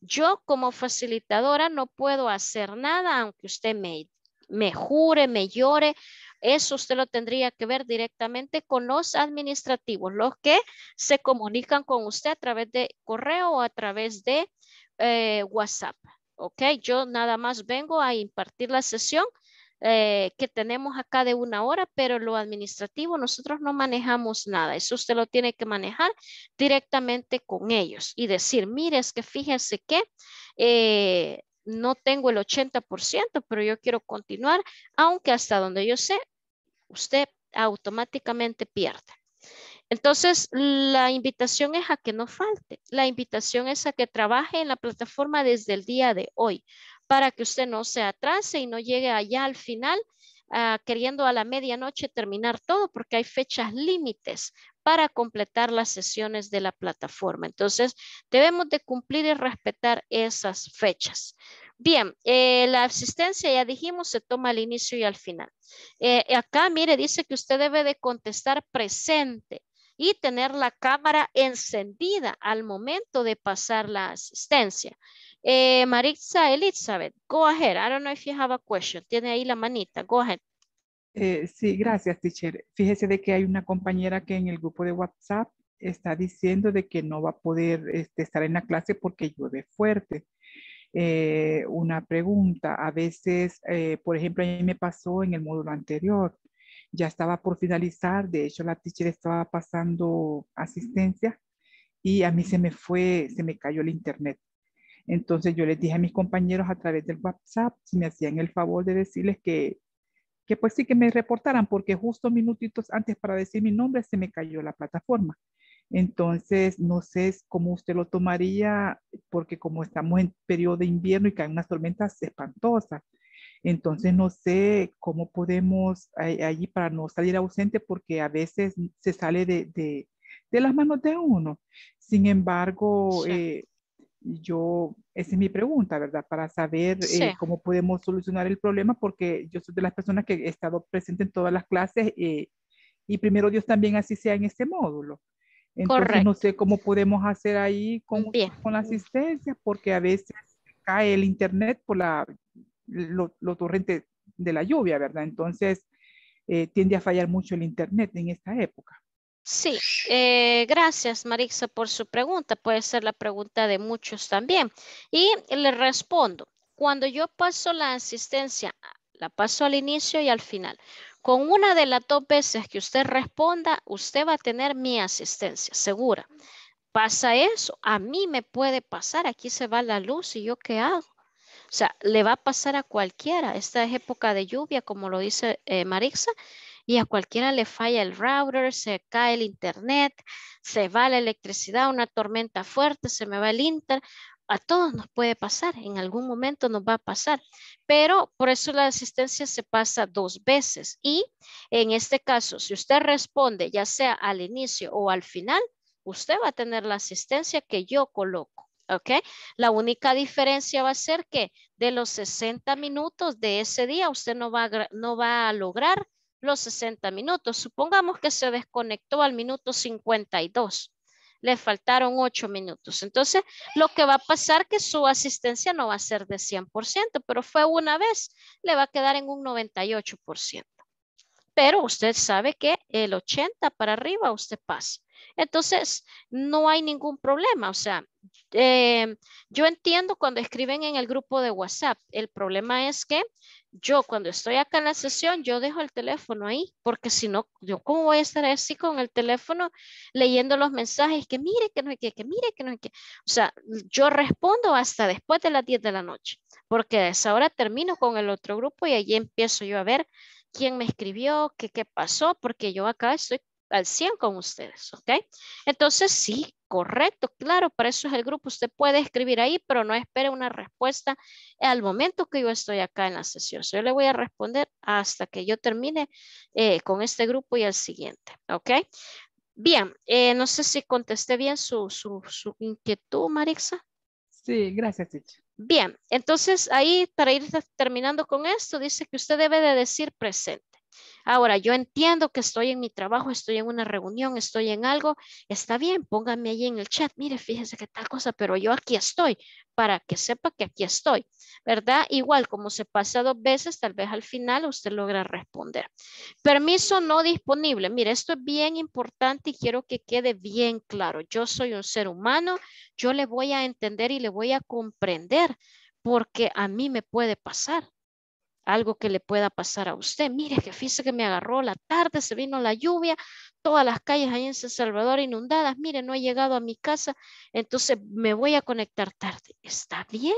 yo como facilitadora no puedo hacer nada aunque usted me, me jure, me llore. Eso usted lo tendría que ver directamente con los administrativos, los que se comunican con usted a través de correo o a través de eh, WhatsApp. Ok, yo nada más vengo a impartir la sesión eh, que tenemos acá de una hora, pero lo administrativo nosotros no manejamos nada. Eso usted lo tiene que manejar directamente con ellos y decir, mire, es que fíjense que eh, no tengo el 80%, pero yo quiero continuar, aunque hasta donde yo sé, usted automáticamente pierde. Entonces, la invitación es a que no falte. La invitación es a que trabaje en la plataforma desde el día de hoy para que usted no se atrase y no llegue allá al final ah, queriendo a la medianoche terminar todo porque hay fechas límites para completar las sesiones de la plataforma. Entonces, debemos de cumplir y respetar esas fechas. Bien, eh, la asistencia, ya dijimos, se toma al inicio y al final. Eh, acá, mire, dice que usted debe de contestar presente y tener la cámara encendida al momento de pasar la asistencia. Eh, Maritza Elizabeth, go ahead. I don't know if you have a question. Tiene ahí la manita. Go ahead. Eh, sí, gracias, teacher. Fíjese de que hay una compañera que en el grupo de WhatsApp está diciendo de que no va a poder este, estar en la clase porque llueve fuerte. Eh, una pregunta, a veces, eh, por ejemplo, a mí me pasó en el módulo anterior, ya estaba por finalizar, de hecho la teacher estaba pasando asistencia y a mí se me fue, se me cayó el internet. Entonces yo les dije a mis compañeros a través del WhatsApp si me hacían el favor de decirles que, que pues sí que me reportaran porque justo minutitos antes para decir mi nombre se me cayó la plataforma. Entonces, no sé cómo usted lo tomaría, porque como estamos en periodo de invierno y caen unas tormentas espantosas, entonces no sé cómo podemos allí para no salir ausente, porque a veces se sale de, de, las manos de uno. Sin embargo, eh, yo, esa es mi mm. pregunta, ¿verdad? Para saber eh, cómo podemos solucionar el problema, porque yo soy de las personas que he estado presente en todas las clases eh, y primero Dios también así sea en este módulo. Entonces no sé cómo podemos hacer ahí con, con, la asistencia, porque a veces cae el internet por la, lo, lo de la lluvia, ¿verdad? Entonces eh, tiende a fallar mucho el internet en esta época. Sí, eh, gracias Marixa por su pregunta. Puede ser la pregunta de muchos también. Y le respondo, cuando yo paso la asistencia, la paso al inicio y al final. Con una de las dos veces que usted responda, usted va a tener mi asistencia, segura. ¿Pasa eso? A mí me puede pasar, aquí se va la luz y yo qué hago. O sea, le va a pasar a cualquiera. Esta es época de lluvia, como lo dice eh, Marixa y a cualquiera le falla el router, se cae el internet, se va la electricidad, una tormenta fuerte, se me va el internet A todos nos puede pasar, en algún momento nos va a pasar, pero por eso la asistencia se pasa dos veces y en este caso, si usted responde ya sea al inicio o al final, usted va a tener la asistencia que yo coloco. ¿ok? La única diferencia va a ser que de los 60 minutos de ese día usted no va no va a lograr los 60 minutos. Supongamos que se desconectó al minuto 52. Le faltaron 8 minutos. Entonces, lo que va a pasar que su asistencia no va a ser de 100%, pero fue una vez, le va a quedar en un 98%. Pero usted sabe que el 80 para arriba usted pasa. Entonces, no hay ningún problema. O sea, eh, yo entiendo cuando escriben en el grupo de WhatsApp, el problema es que yo cuando estoy acá en la sesión, yo dejo el teléfono ahí, porque si no, yo cómo voy a estar así con el teléfono leyendo los mensajes que mire, que no hay que, que mire, que no hay que. O sea, yo respondo hasta después de las 10 de la noche, porque a esa hora termino con el otro grupo y allí empiezo yo a ver quién me escribió, qué, qué pasó, porque yo acá estoy al 100 con ustedes, ¿ok? Entonces, sí, correcto, claro, para eso es el grupo. Usted puede escribir ahí, pero no espere una respuesta al momento que yo estoy acá en la sesión. yo le voy a responder hasta que yo termine eh, con este grupo y el siguiente, ¿ok? Bien, eh, no sé si contesté bien su, inquietud, Marixa. Sí, gracias, Ticha. Bien, entonces ahí para ir terminando con esto, dice que usted debe de decir presente. Ahora, yo entiendo que estoy en mi trabajo, estoy en una reunión, estoy en algo, está bien, póngame ahí en el chat, mire, fíjese qué tal cosa, pero yo aquí estoy, para que sepa que aquí estoy, ¿verdad? Igual, como se pasa dos veces, tal vez al final usted logra responder. Permiso no disponible, mire, esto es bien importante y quiero que quede bien claro, yo soy un ser humano, yo le voy a entender y le voy a comprender, porque a mí me puede pasar, algo que le pueda pasar a usted. Mire que fíjese que me agarró la tarde, se vino la lluvia, todas las calles ahí en San Salvador inundadas, mire, no he llegado a mi casa, entonces me voy a conectar tarde. Está bien,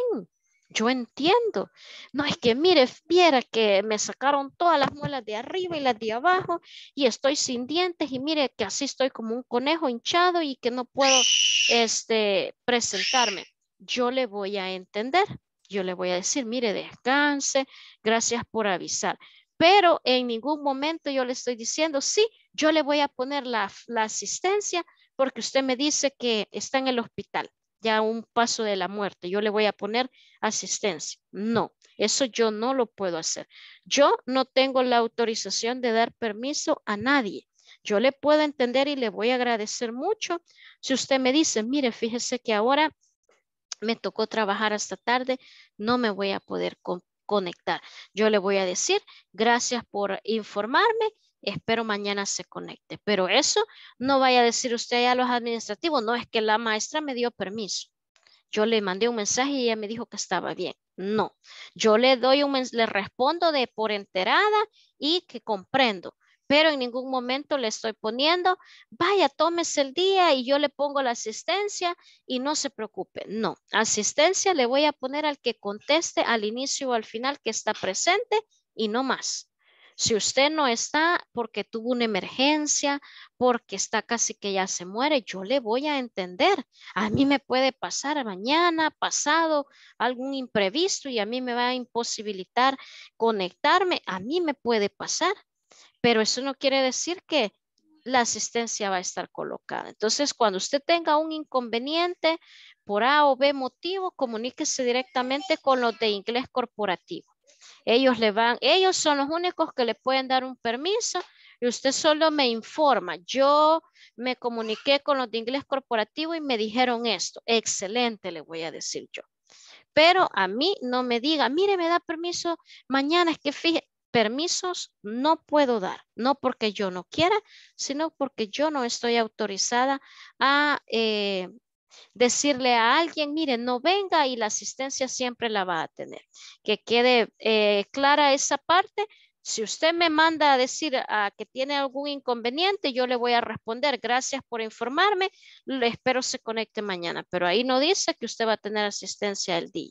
yo entiendo. No es que, mire, viera que me sacaron todas las muelas de arriba y las de abajo y estoy sin dientes y mire que así estoy como un conejo hinchado y que no puedo este, presentarme. Yo le voy a entender. Yo le voy a decir, mire, descanse, gracias por avisar. Pero en ningún momento yo le estoy diciendo, sí, yo le voy a poner la, asistencia porque usted me dice que está en el hospital, ya un paso de la muerte, yo le voy a poner asistencia. No, eso yo no lo puedo hacer. Yo no tengo la autorización de dar permiso a nadie. Yo le puedo entender y le voy a agradecer mucho si usted me dice, mire, fíjese que ahora me tocó trabajar hasta tarde, no me voy a poder conectar. Yo le voy a decir, gracias por informarme, espero mañana se conecte. Pero eso no vaya a decir usted a los administrativos, no es que la maestra me dio permiso. Yo le mandé un mensaje y ella me dijo que estaba bien. No, yo le doy un le respondo de por enterada y que comprendo pero en ningún momento le estoy poniendo, vaya, tómese el día y yo le pongo la asistencia y no se preocupe. No, asistencia le voy a poner al que conteste al inicio o al final que está presente y no más. Si usted no está porque tuvo una emergencia, porque está casi que ya se muere, yo le voy a entender. A mí me puede pasar mañana, pasado, algún imprevisto y a mí me va a imposibilitar conectarme. A mí me puede pasar pero eso no quiere decir que la asistencia va a estar colocada. Entonces, cuando usted tenga un inconveniente por A o B motivo, comuníquese directamente con los de inglés corporativo. Ellos le van, ellos son los únicos que le pueden dar un permiso y usted solo me informa. Yo me comuniqué con los de inglés corporativo y me dijeron esto. Excelente, le voy a decir yo. Pero a mí no me diga, mire, me da permiso mañana, es que fíjese, permisos no puedo dar, no porque yo no quiera, sino porque yo no estoy autorizada a eh, decirle a alguien, mire, no venga y la asistencia siempre la va a tener. Que quede eh, clara esa parte. Si usted me manda a decir que tiene algún inconveniente, yo le voy a responder, gracias por informarme, le espero se conecte mañana, pero ahí no dice que usted va a tener asistencia el día.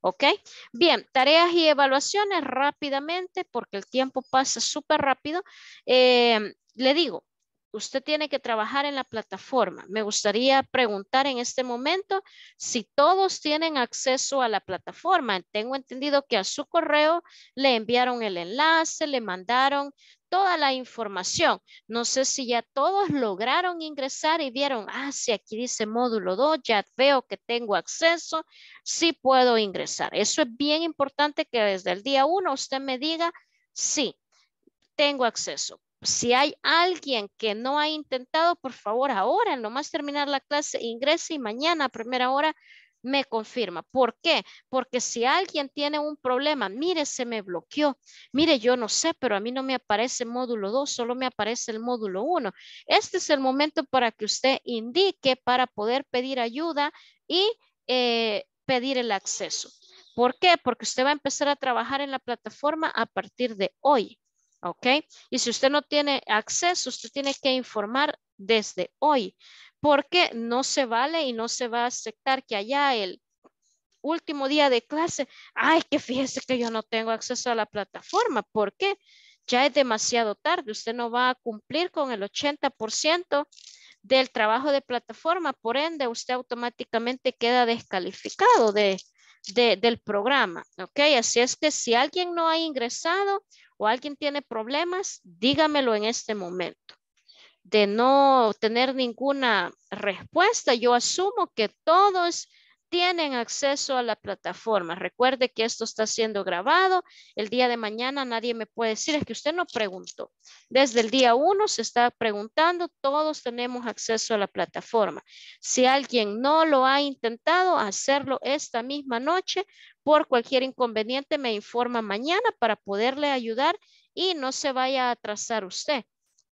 ¿Ok? Bien, tareas y evaluaciones rápidamente porque el tiempo pasa súper rápido. Eh, le digo, usted tiene que trabajar en la plataforma. Me gustaría preguntar en este momento si todos tienen acceso a la plataforma. Tengo entendido que a su correo le enviaron el enlace, le mandaron toda la información. No sé si ya todos lograron ingresar y vieron, ah, sí, aquí dice módulo 2, ya veo que tengo acceso, sí puedo ingresar. Eso es bien importante que desde el día 1 usted me diga, sí, tengo acceso. Si hay alguien que no ha intentado, por favor, ahora, nomás terminar la clase, ingrese y mañana a primera hora me confirma. ¿Por qué? Porque si alguien tiene un problema, mire, se me bloqueó. Mire, yo no sé, pero a mí no me aparece módulo 2, solo me aparece el módulo 1. Este es el momento para que usted indique para poder pedir ayuda y eh, pedir el acceso. ¿Por qué? Porque usted va a empezar a trabajar en la plataforma a partir de hoy. ¿ok? Y si usted no tiene acceso, usted tiene que informar desde hoy, porque no se vale y no se va a aceptar que allá el último día de clase, ay, que fíjese que yo no tengo acceso a la plataforma, ¿por qué? Ya es demasiado tarde, usted no va a cumplir con el 80% del trabajo de plataforma, por ende usted automáticamente queda descalificado de, de, del programa, ¿ok? Así es que si alguien no ha ingresado, o alguien tiene problemas, dígamelo en este momento. De no tener ninguna respuesta, yo asumo que todos tienen acceso a la plataforma. Recuerde que esto está siendo grabado. El día de mañana nadie me puede decir, es que usted no preguntó. Desde el día uno se está preguntando, todos tenemos acceso a la plataforma. Si alguien no lo ha intentado, hacerlo esta misma noche. Por cualquier inconveniente me informa mañana para poderle ayudar y no se vaya a atrasar usted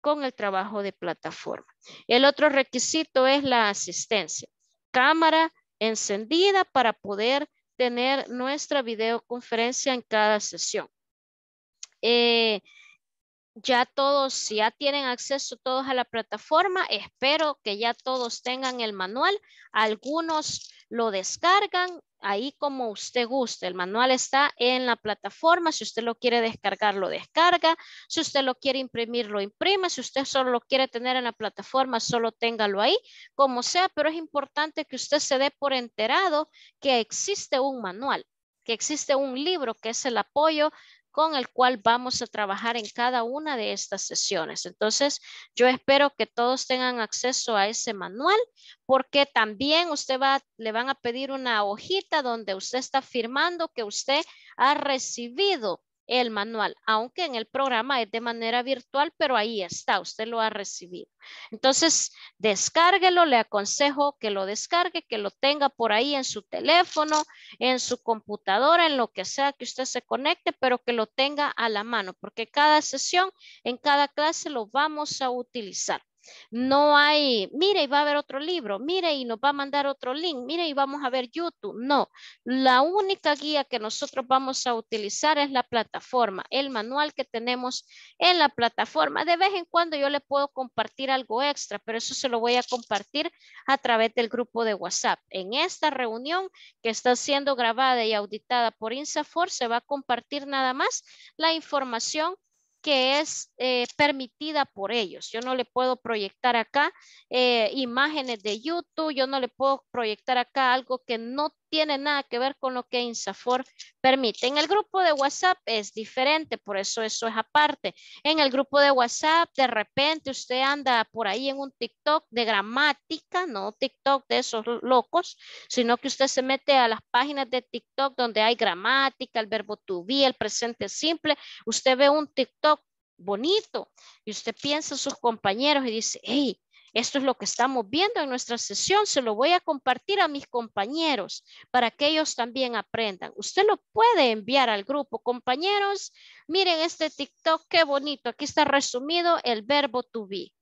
con el trabajo de plataforma. El otro requisito es la asistencia. Cámara, encendida para poder tener nuestra videoconferencia en cada sesión. Eh, ya todos, ya tienen acceso todos a la plataforma, espero que ya todos tengan el manual. Algunos lo descargan, ahí como usted guste. El manual está en la plataforma. Si usted lo quiere descargar, lo descarga. Si usted lo quiere imprimir, lo imprima. Si usted solo lo quiere tener en la plataforma, solo téngalo ahí, como sea. Pero es importante que usted se dé por enterado que existe un manual, que existe un libro que es el apoyo con el cual vamos a trabajar en cada una de estas sesiones. Entonces, yo espero que todos tengan acceso a ese manual porque también usted va, le van a pedir una hojita donde usted está firmando que usted ha recibido el manual, aunque en el programa es de manera virtual, pero ahí está, usted lo ha recibido. Entonces, descárguelo, le aconsejo que lo descargue, que lo tenga por ahí en su teléfono, en su computadora, en lo que sea que usted se conecte, pero que lo tenga a la mano, porque cada sesión, en cada clase lo vamos a utilizar. No hay, mire, y va a haber otro libro, mire, y nos va a mandar otro link, mire, y vamos a ver YouTube. No, la única guía que nosotros vamos a utilizar es la plataforma, el manual que tenemos en la plataforma. De vez en cuando yo le puedo compartir algo extra, pero eso se lo voy a compartir a través del grupo de WhatsApp. En esta reunión que está siendo grabada y auditada por INSAFOR, se va a compartir nada más la información que es eh, permitida por ellos. Yo no le puedo proyectar acá eh, imágenes de YouTube, yo no le puedo proyectar acá algo que no tiene nada que ver con lo que Insafor permite. En el grupo de WhatsApp es diferente, por eso eso es aparte. En el grupo de WhatsApp, de repente usted anda por ahí en un TikTok de gramática, no TikTok de esos locos, sino que usted se mete a las páginas de TikTok donde hay gramática, el verbo to be, el presente simple. Usted ve un TikTok bonito y usted piensa en sus compañeros y dice, hey, esto es lo que estamos viendo en nuestra sesión. Se lo voy a compartir a mis compañeros para que ellos también aprendan. Usted lo puede enviar al grupo. Compañeros, miren este TikTok, qué bonito. Aquí está resumido el verbo to be.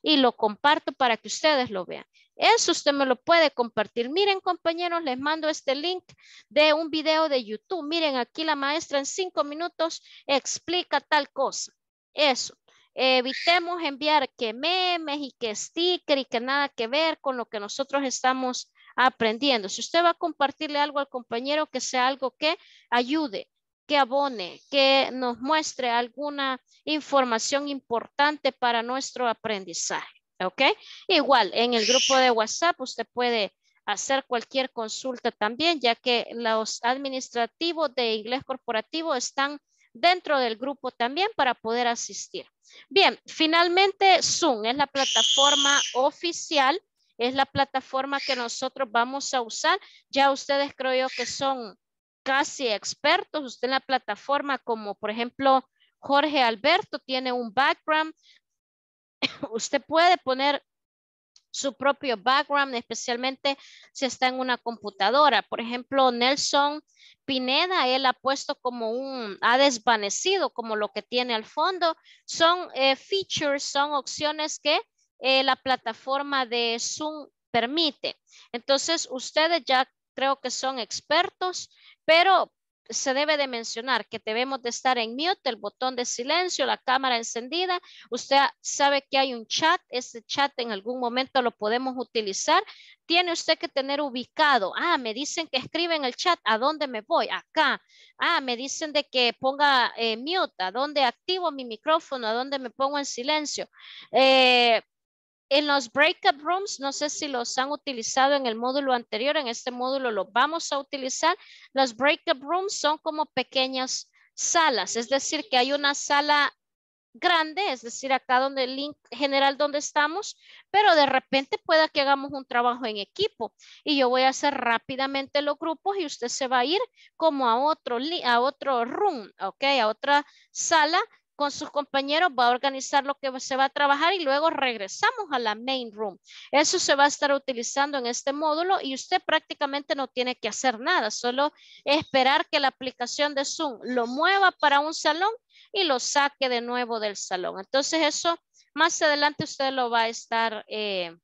Y lo comparto para que ustedes lo vean. Eso usted me lo puede compartir. Miren, compañeros, les mando este link de un video de YouTube. Miren, aquí la maestra en cinco minutos explica tal cosa. Eso evitemos enviar que memes y que stickers y que nada que ver con lo que nosotros estamos aprendiendo. Si usted va a compartirle algo al compañero, que sea algo que ayude, que abone, que nos muestre alguna información importante para nuestro aprendizaje. ¿Ok? Igual, en el grupo de WhatsApp usted puede hacer cualquier consulta también, ya que los administrativos de inglés corporativo están dentro del grupo también para poder asistir. Bien, finalmente Zoom es la plataforma oficial, es la plataforma que nosotros vamos a usar. Ya ustedes creo yo que son casi expertos usted en la plataforma, como por ejemplo Jorge Alberto tiene un background. Usted puede poner su propio background, especialmente si está en una computadora. Por ejemplo, Nelson Pineda, él ha puesto como un, ha desvanecido como lo que tiene al fondo. Son eh, features, son opciones que eh, la plataforma de Zoom permite. Entonces, ustedes ya creo que son expertos, pero se debe de mencionar que debemos de estar en mute, el botón de silencio, la cámara encendida. Usted sabe que hay un chat, ese chat en algún momento lo podemos utilizar. Tiene usted que tener ubicado, ah, me dicen que escribe en el chat, ¿a dónde me voy? Acá. Ah, me dicen de que ponga eh, mute, ¿a dónde activo mi micrófono? ¿A dónde me pongo en silencio? Eh, en los break-up rooms, no sé si los han utilizado en el módulo anterior, en este módulo lo vamos a utilizar. Los breakout rooms son como pequeñas salas, es decir, que hay una sala grande, es decir, acá donde el link general donde estamos, pero de repente pueda que hagamos un trabajo en equipo y yo voy a hacer rápidamente los grupos y usted se va a ir como a otro, a otro room, ok, a otra sala con sus compañeros, va a organizar lo que se va a trabajar y luego regresamos a la main room. Eso se va a estar utilizando en este módulo y usted prácticamente no tiene que hacer nada, solo esperar que la aplicación de Zoom lo mueva para un salón y lo saque de nuevo del salón. Entonces eso más adelante usted lo va a estar eh,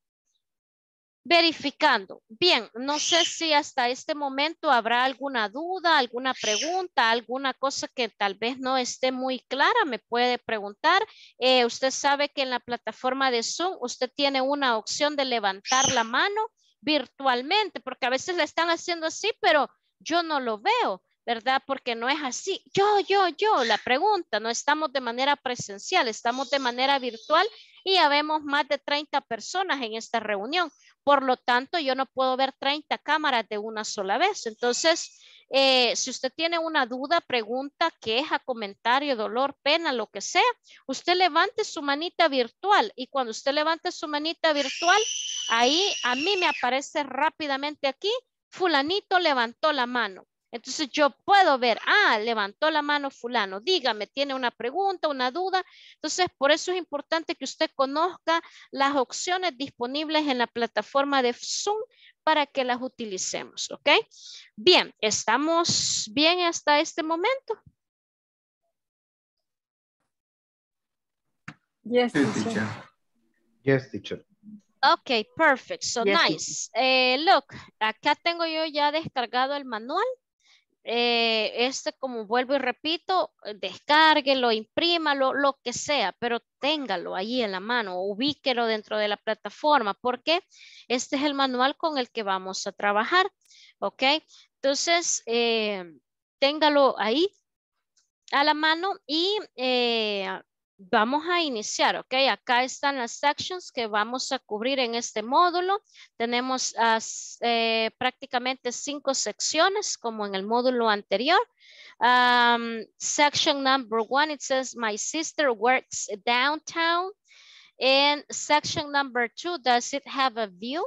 verificando. Bien, no sé si hasta este momento habrá alguna duda, alguna pregunta, alguna cosa que tal vez no esté muy clara, me puede preguntar. Eh, usted sabe que en la plataforma de Zoom usted tiene una opción de levantar la mano virtualmente, porque a veces la están haciendo así, pero yo no lo veo. ¿verdad? Porque no es así. Yo, yo, yo, la pregunta, no estamos de manera presencial, estamos de manera virtual y ya vemos más de 30 personas en esta reunión. Por lo tanto, yo no puedo ver 30 cámaras de una sola vez. Entonces, eh, si usted tiene una duda, pregunta, queja, comentario, dolor, pena, lo que sea, usted levante su manita virtual y cuando usted levante su manita virtual, ahí a mí me aparece rápidamente aquí, fulanito levantó la mano. Entonces yo puedo ver, ah, levantó la mano fulano, dígame, tiene una pregunta, una duda. Entonces, por eso es importante que usted conozca las opciones disponibles en la plataforma de Zoom para que las utilicemos, ¿ok? Bien, ¿estamos bien hasta este momento? Yes, teacher. Yes, teacher. Ok, perfect. So nice. Eh, look, acá tengo yo ya descargado el manual eh, este, como vuelvo y repito, eh, descárguelo, imprímalo, lo que sea, pero téngalo ahí en la mano, ubíquelo dentro de la plataforma, porque este es el manual con el que vamos a trabajar, ¿ok? Entonces, eh, téngalo ahí a la mano y Vamos a iniciar, ¿ok? Acá están las sections que vamos a cubrir en este módulo. Tenemos eh, prácticamente cinco secciones, como en el módulo anterior. Um, section number one, it says, my sister works downtown. And section number two, does it have a view?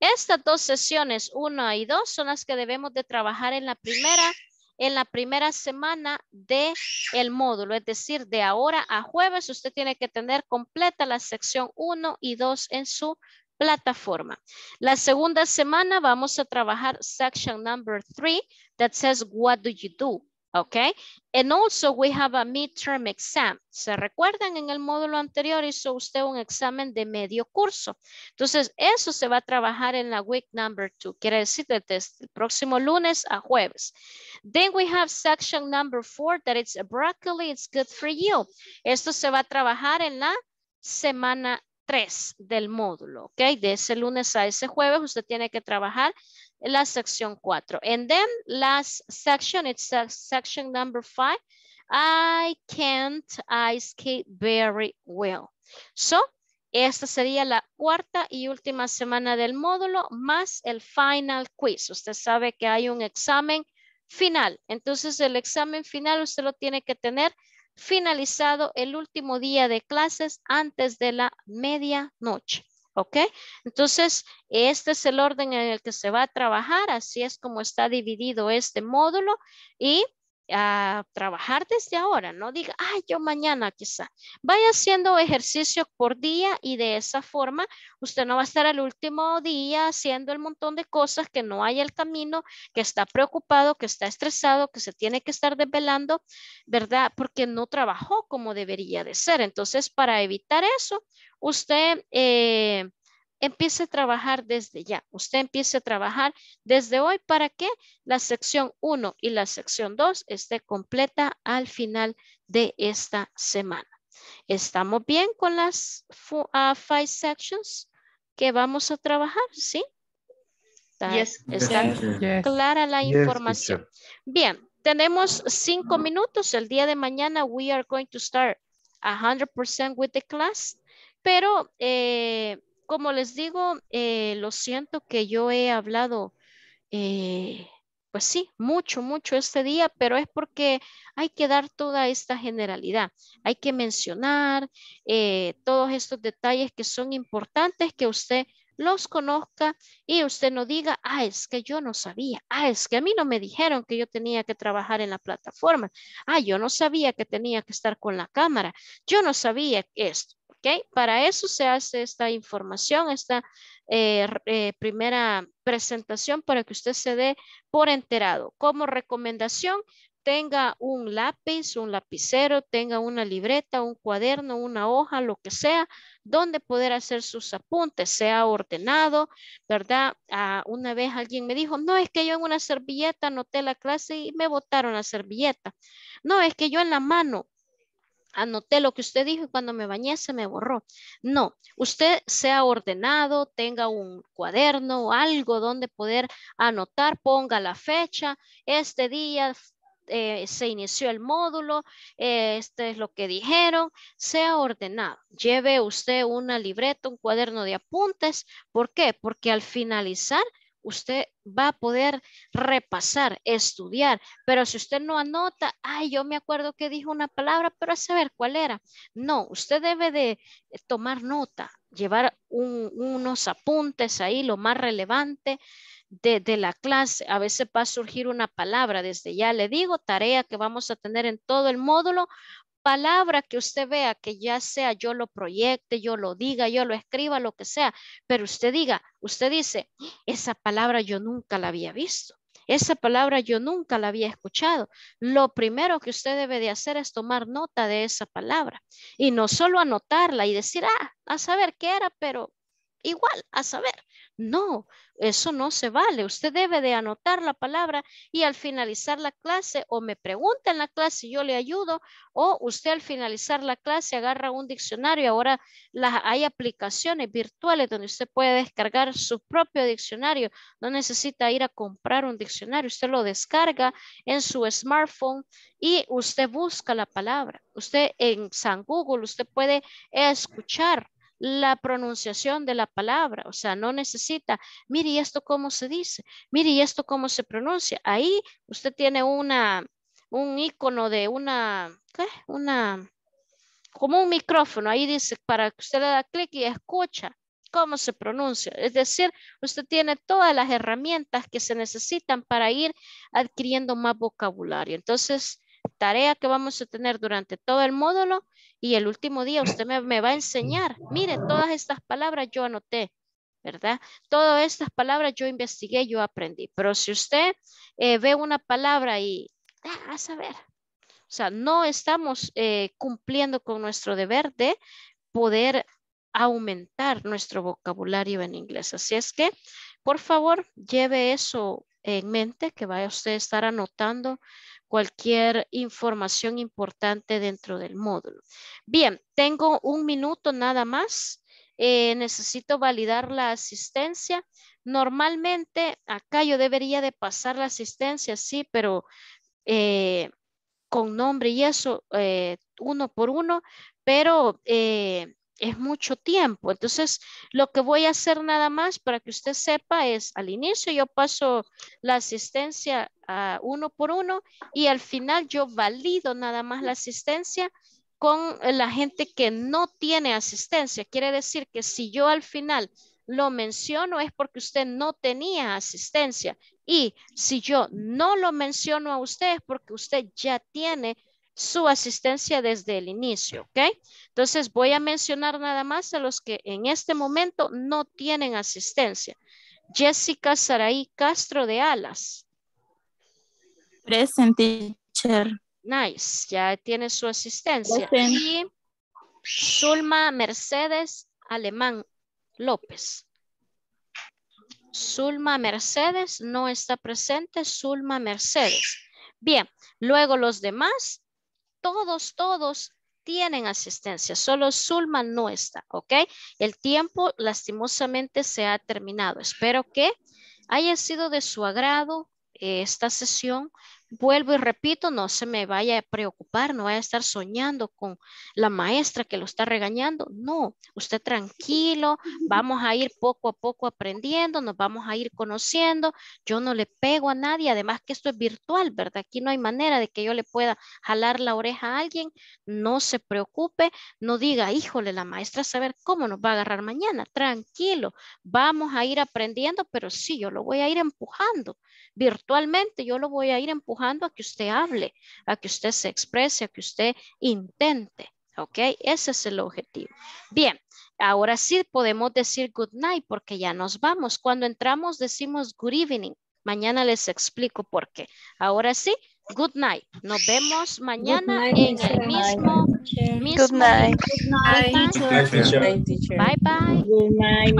Estas dos sesiones, una y dos, son las que debemos de trabajar en la primera en la primera semana del el módulo, es decir, de ahora a jueves usted tiene que tener completa la sección 1 y 2 en su plataforma. La segunda semana vamos a trabajar section number 3 that says what do you do? Okay, and also we have a midterm exam. ¿Se recuerdan? En el módulo anterior hizo usted un examen de medio curso. Entonces, eso se va a trabajar en la week number two. Quiere decir desde el próximo lunes a jueves. Then we have section number four that it's broccoli, it's good for you. Esto se va a trabajar en la semana 3 del módulo, ¿ok? De ese lunes a ese jueves usted tiene que trabajar la sección 4. And then last section, it's section number 5. I can't ice skate very well. So, esta sería la cuarta y última semana del módulo más el final quiz. Usted sabe que hay un examen final. Entonces, el examen final usted lo tiene que tener finalizado el último día de clases antes de la medianoche. ¿Ok? Entonces, este es el orden en el que se va a trabajar. Así es como está dividido este módulo. Y a ah, trabajar desde ahora, no diga, ay, yo mañana quizá. Vaya haciendo ejercicio por día y de esa forma usted no va a estar al último día haciendo el montón de cosas que no hay el camino, que está preocupado, que está estresado, que se tiene que estar desvelando, ¿verdad? Porque no trabajó como debería de ser. Entonces, para evitar eso, usted eh, empiece a trabajar desde ya. Usted empiece a trabajar desde hoy para que la sección 1 y la sección 2 esté completa al final de esta semana. ¿Estamos bien con las ah, five sections que vamos a trabajar? ¿Sí? ¿Está, clara la información? Bien, tenemos cinco minutos. El día de mañana we are going to start 100% with the class. Pero, eh, como les digo, eh, lo siento que yo he hablado, eh, pues sí, mucho, mucho este día, pero es porque hay que dar toda esta generalidad. Hay que mencionar todos estos detalles que son importantes que usted los conozca y usted no diga, ah, es que yo no sabía, ah, es que a mí no me dijeron que yo tenía que trabajar en la plataforma, ah, yo no sabía que tenía que estar con la cámara, yo no sabía esto. Para eso se hace esta información, esta eh, eh, primera presentación para que usted se dé por enterado. Como recomendación, tenga un lápiz, un lapicero, tenga una libreta, un cuaderno, una hoja, lo que sea, donde poder hacer sus apuntes, sea ordenado, ¿verdad? Ah, una vez alguien me dijo, no, es que yo en una servilleta anoté la clase y me botaron la servilleta. No, es que yo en la mano anoté lo que usted dijo y cuando me bañé se me borró. No, usted sea ordenado, tenga un cuaderno o algo donde poder anotar, ponga la fecha, este día eh, se inició el módulo, eh, este es lo que dijeron, sea ordenado. Lleve usted una libreta, un cuaderno de apuntes. ¿Por qué? Porque al finalizar usted va a poder repasar, estudiar, pero si usted no anota, ay, yo me acuerdo que dijo una palabra, pero a saber cuál era. No, usted debe de eh, tomar nota, llevar unos apuntes ahí, lo más relevante de, de la clase. A veces va a surgir una palabra, desde ya le digo, tarea que vamos a tener en todo el módulo, palabra que usted vea, que ya sea yo lo proyecte, yo lo diga, yo lo escriba, lo que sea, pero usted diga, usted dice, esa palabra yo nunca la había visto. Esa palabra yo nunca la había escuchado. Lo primero que usted debe de hacer es tomar nota de esa palabra y no solo anotarla y decir, ah, a saber qué era, pero igual a saber. No, eso no se vale. Usted debe de anotar la palabra y al finalizar la clase o me pregunta en la clase, y yo le ayudo, o usted al finalizar la clase agarra un diccionario. Ahora hay aplicaciones virtuales donde usted puede descargar su propio diccionario. No necesita ir a comprar un diccionario. Usted lo descarga en su smartphone y usted busca la palabra. Usted en San Google, usted puede escuchar la pronunciación de la palabra, o sea, no necesita, mire, esto cómo se dice? Mire, esto cómo se pronuncia? Ahí usted tiene una, un icono de una, ¿qué? Una, como un micrófono, ahí dice para que usted le da clic y escucha cómo se pronuncia. Es decir, usted tiene todas las herramientas que se necesitan para ir adquiriendo más vocabulario. Entonces, tarea que vamos a tener durante todo el módulo y el último día usted me, va a enseñar. miren todas estas palabras yo anoté. ¿verdad? Todas estas palabras yo investigué, yo aprendí. Pero si usted eh, ve una palabra y, ah, a saber, o sea, no estamos eh, cumpliendo con nuestro deber de poder aumentar nuestro vocabulario en inglés. Así es que, por favor, lleve eso en mente, que vaya usted a estar anotando cualquier información importante dentro del módulo. Bien, tengo un minuto nada más. Eh, necesito validar la asistencia. Normalmente acá yo debería de pasar la asistencia, sí, pero eh, con nombre y eso, eh, uno por uno, pero es mucho tiempo. Entonces, lo que voy a hacer nada más para que usted sepa es, al inicio yo paso la asistencia a ah, uno por uno y al final yo valido nada más la asistencia con la gente que no tiene asistencia. Quiere decir que si yo al final lo menciono es porque usted no tenía asistencia. Y si yo no lo menciono a usted es porque usted ya tiene su asistencia desde el inicio, ¿ok? Entonces voy a mencionar nada más a los que en este momento no tienen asistencia. Jessica Saraí Castro de Alas. Present teacher. Nice, ya tiene su asistencia. Y Zulma Mercedes Alemán López. Zulma Mercedes no está presente, Zulma Mercedes. Bien, luego los demás todos, todos tienen asistencia, solo Zulma no está, ¿ok? El tiempo lastimosamente se ha terminado. Espero que haya sido de su agrado eh, esta sesión vuelvo y repito, no se me vaya a preocupar, no vaya a estar soñando con la maestra que lo está regañando. No, usted tranquilo, vamos a ir poco a poco aprendiendo, nos vamos a ir conociendo. Yo no le pego a nadie, además que esto es virtual, ¿verdad? Aquí no hay manera de que yo le pueda jalar la oreja a alguien. No se preocupe, no diga, híjole, la maestra saber cómo nos va a agarrar mañana. Tranquilo, vamos a ir aprendiendo, pero sí, yo lo voy a ir empujando. Virtualmente yo lo voy a ir empujando a que usted hable, a que usted se exprese, a que usted intente. ¿Ok? Ese es el objetivo. Bien, ahora sí podemos decir good night porque ya nos vamos. Cuando entramos decimos good evening. Mañana les explico por qué. Ahora sí, good night. Nos vemos mañana en el mismo, Good night. Bye bye. Good night.